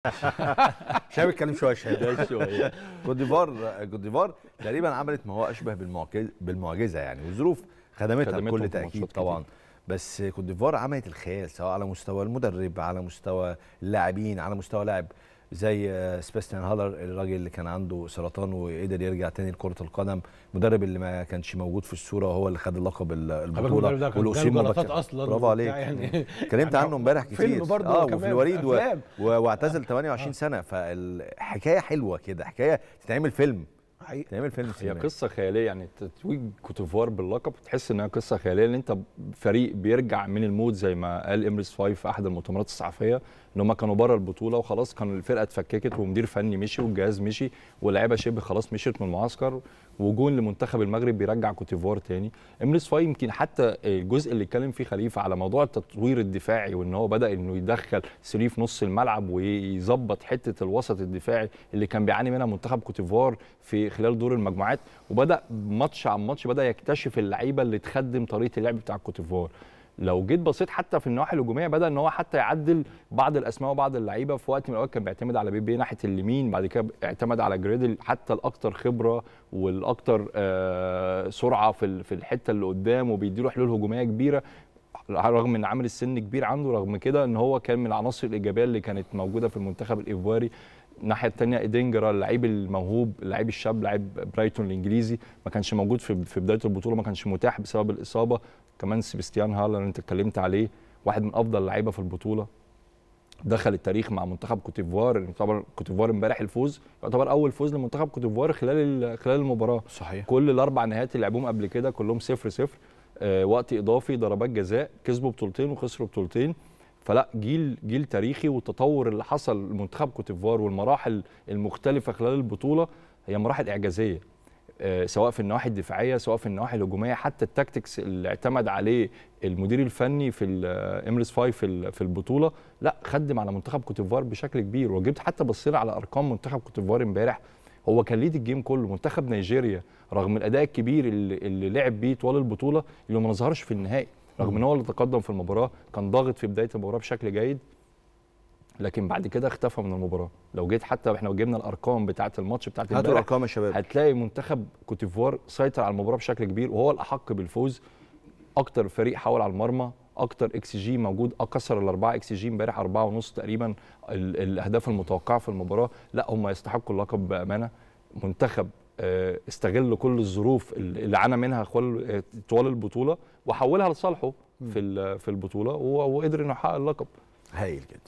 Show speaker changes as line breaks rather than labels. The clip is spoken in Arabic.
شباب اتكلم شويه شباب شويه كوت ديفوار تقريبا عملت ما هو اشبه بالمعجزه يعني والظروف خدمتها بكل تاكيد طبعا بس كوت ديفوار عملت الخيال سواء على مستوى المدرب على مستوى اللاعبين على مستوى لاعب زي آه، سباستيان هالر الراجل اللي كان عنده سرطان وقدر يرجع تاني لكره القدم المدرب اللي ما كانش موجود في الصوره هو اللي خد لقب البطوله والأسيم اصلا برافو عليك يعني, يعني, يعني عنه امبارح كتير فيلم برضه اه وفي الوريد و... واعتزل
28 آه. سنه فالحكايه حلوه كده حكايه تتعمل فيلم حقيقي تعمل فيلم سينمائي هي قصه خياليه يعني تتويج كوتيفوار باللقب تحس انها قصه خياليه ان انت فريق بيرجع من الموت زي ما قال امريس فايف في احد المؤتمرات الصحفيه ان هم كانوا بره البطوله وخلاص كان الفرقه اتفككت ومدير فني مشي والجهاز مشي واللعيبه شبه خلاص مشيت من المعسكر وجون لمنتخب المغرب بيرجع كوتيفوار تاني امريس فايف يمكن حتى الجزء اللي اتكلم فيه خليفه على موضوع التطوير الدفاعي وان هو بدا انه يدخل سري في نص الملعب ويظبط حته الوسط الدفاعي اللي كان بيعاني منها منتخب كوتيفوار في خلال دور المجموعات وبدا ماتش عن ماتش بدا يكتشف اللعيبه اللي تخدم طريقه اللعب بتاع الكوتيفوار لو جيت بصيت حتى في النواحي الهجوميه بدا ان هو حتى يعدل بعض الاسماء وبعض اللعيبه في وقت من الاوقات كان بيعتمد على بيبي ناحيه اليمين بعد كده اعتمد على جريدل حتى الاكثر خبره والاكثر آه سرعه في في الحته اللي قدام وبيديله حلول هجوميه كبيره رغم ان عامل السن كبير عنده رغم كده ان هو كان من العناصر الايجابيه اللي كانت موجوده في المنتخب الايفواري الناحيه الثانيه ايدنجرا اللعيب الموهوب اللعيب الشاب لعيب برايتون الانجليزي ما كانش موجود في في بدايه البطوله ما كانش متاح بسبب الاصابه كمان سيبستيان هالر انت اتكلمت عليه واحد من افضل اللعيبه في البطوله دخل التاريخ مع منتخب كوتيفوار يعتبر كوتيفوار امبارح الفوز يعتبر اول فوز لمنتخب كوتيفوار خلال خلال المباراه صحيح كل الاربع نهائيات اللي لعبوهم قبل كده كلهم 0 0 آه، وقت اضافي ضربات جزاء كسبوا بطولتين وخسروا بطولتين فلا جيل جيل تاريخي والتطور اللي حصل لمنتخب كوتيفوار والمراحل المختلفه خلال البطوله هي مراحل اعجازيه آه، سواء في النواحي الدفاعيه سواء في النواحي الهجوميه حتى التاكتكس اللي اعتمد عليه المدير الفني في الامريس آه، فايف في في البطوله لا خدم على منتخب كوتيفوار بشكل كبير وجبت حتى بصينا على ارقام منتخب كوتيفوار امبارح هو كان ليد الجيم كله منتخب نيجيريا رغم الاداء الكبير اللي, اللي لعب بيه طوال البطوله اللي ما ظهرش في النهائي رغم ان هو اللي تقدم في المباراه كان ضاغط في بدايه المباراه بشكل جيد لكن بعد كده اختفى من المباراه لو جيت حتى احنا جبنا الارقام بتاعه الماتش بتاعه هات هاتوا الارقام يا شباب هتلاقي منتخب كوتيفوار سيطر على المباراه بشكل كبير وهو الاحق بالفوز اكتر فريق حاول على المرمى اكتر اكس جي موجود كسر الاربعه اكس جي امبارح اربعه ونص تقريبا الاهداف المتوقعه في المباراه لا هم يستحقوا اللقب بامانه منتخب آه، استغل كل الظروف اللي عانى منها آه، طوال البطوله وحولها لصالحه في في البطوله وقدر انه يحقق اللقب
هايل جدا